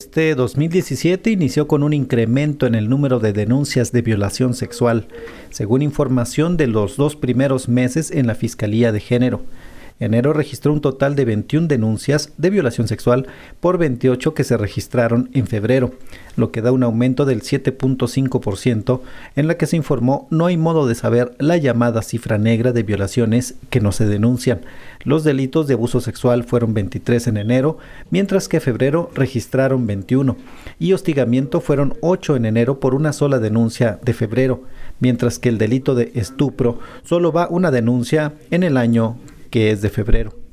Este 2017 inició con un incremento en el número de denuncias de violación sexual, según información de los dos primeros meses en la Fiscalía de Género enero registró un total de 21 denuncias de violación sexual por 28 que se registraron en febrero, lo que da un aumento del 7.5% en la que se informó no hay modo de saber la llamada cifra negra de violaciones que no se denuncian. Los delitos de abuso sexual fueron 23 en enero, mientras que febrero registraron 21 y hostigamiento fueron 8 en enero por una sola denuncia de febrero, mientras que el delito de estupro solo va una denuncia en el año que es de febrero.